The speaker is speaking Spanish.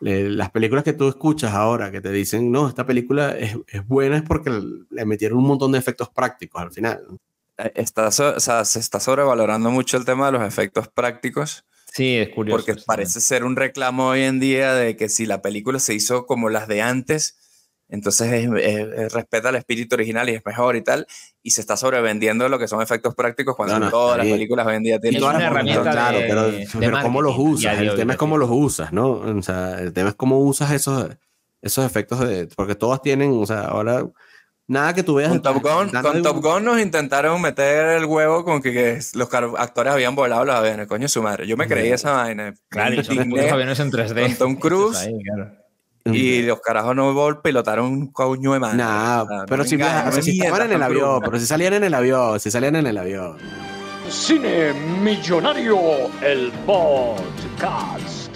las películas que tú escuchas ahora que te dicen, no, esta película es, buena es porque le metieron un montón de efectos prácticos al final. Eh, está, se está sobrevalorando mucho el tema de los efectos prácticos. Sí, es curioso. Porque parece ser un reclamo hoy en día de que si la película se hizo como las de antes, entonces respeta el espíritu original y es mejor y tal. Y se está sobrevendiendo lo que son efectos prácticos cuando todas las películas hoy en día tienen Claro, pero, cómo los usas. El tema es cómo los usas, ¿no? O sea, el tema es cómo usas esos, esos efectos. De, porque todas tienen, o sea, ahora. Nada que tú veas. Con, Top Gun, nos intentaron meter el huevo con que, los actores habían volado los aviones. Coño, su madre. Yo me creí esa vaina. Claro, y son aviones en 3D. Tom Cruise. claro y los carajos no pelotaron un coño de mano. Nah, no pero si, engaño, estaban en el avión, pero si salían en el avión, si salían en el avión. Cine Millonario, el podcast.